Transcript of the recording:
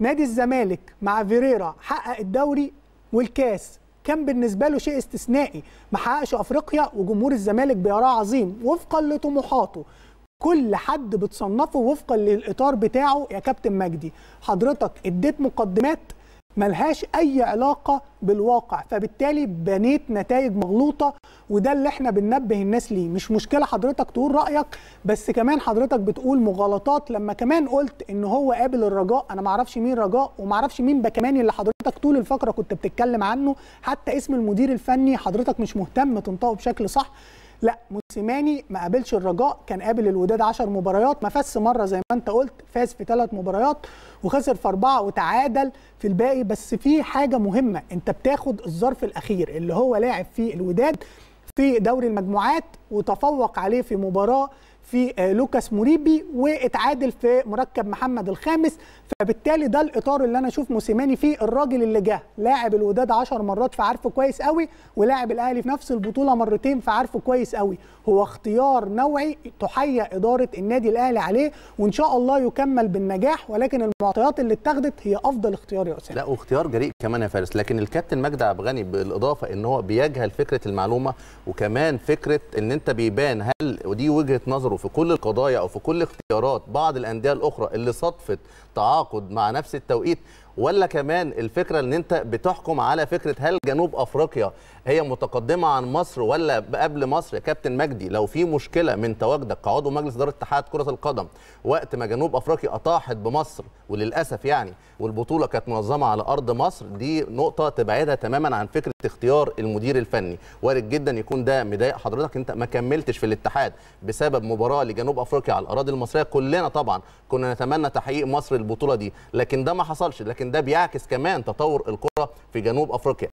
نادي الزمالك مع فيريرا حقق الدوري والكاس كان بالنسبه له شيء استثنائي ما حققش افريقيا وجمهور الزمالك بيراه عظيم وفقا لطموحاته كل حد بتصنفه وفقا للاطار بتاعه يا كابتن مجدي حضرتك اديت مقدمات ملهاش اي علاقه بالواقع فبالتالي بنيت نتائج مغلوطه وده اللي احنا بننبه الناس ليه مش مشكله حضرتك تقول رايك بس كمان حضرتك بتقول مغالطات لما كمان قلت ان هو قابل الرجاء انا ما اعرفش مين رجاء وما اعرفش مين بكماني اللي حضرتك طول الفقره كنت بتتكلم عنه حتى اسم المدير الفني حضرتك مش مهتم تنطقه بشكل صح لا موسيماني ما قابلش الرجاء كان قابل الوداد 10 مباريات ما فازش مره زي ما انت قلت فاز في ثلاث مباريات وخسر في اربعه وتعادل في الباقي بس في حاجه مهمه انت بتاخد الظرف الاخير اللي هو لاعب فيه الوداد في دوري المجموعات وتفوق عليه في مباراه في آه، لوكاس موريبي واتعادل في مركب محمد الخامس فبالتالي ده الاطار اللي انا اشوف موسيماني فيه الراجل اللي جه لاعب الوداد 10 مرات فعارفه كويس قوي ولاعب الاهلي في نفس البطوله مرتين فعارفه كويس قوي هو اختيار نوعي تحيا اداره النادي الاهلي عليه وان شاء الله يكمل بالنجاح ولكن المعطيات اللي اتخذت هي افضل اختيار يا اسامه لا واختيار جريء كمان يا فارس لكن الكابتن مجدي عبد الغني بالاضافه ان هو بيجهل فكره المعلومه وكمان فكره ان انت بيبان هل ودي وجهه نظره في كل القضايا او في كل اختيارات بعض الانديه الاخرى اللي صادفت تعاقد مع نفس التوقيت ولا كمان الفكره ان انت بتحكم على فكره هل جنوب افريقيا هي متقدمه عن مصر ولا قبل مصر يا كابتن مجدي لو في مشكله من تواجدك كعضو مجلس اداره اتحاد كره القدم وقت ما جنوب افريقيا اطاحت بمصر وللاسف يعني والبطوله كانت منظمه على ارض مصر دي نقطه تبعدها تماما عن فكره اختيار المدير الفني وارد جدا يكون ده مضايق حضرتك انت ما كملتش في الاتحاد بسبب مباراه لجنوب افريقيا على الاراضي المصريه كلنا طبعا كنا نتمنى تحقيق مصر البطوله دي لكن ده ما حصلش لكن ده بيعكس كمان تطور الكره في جنوب افريقيا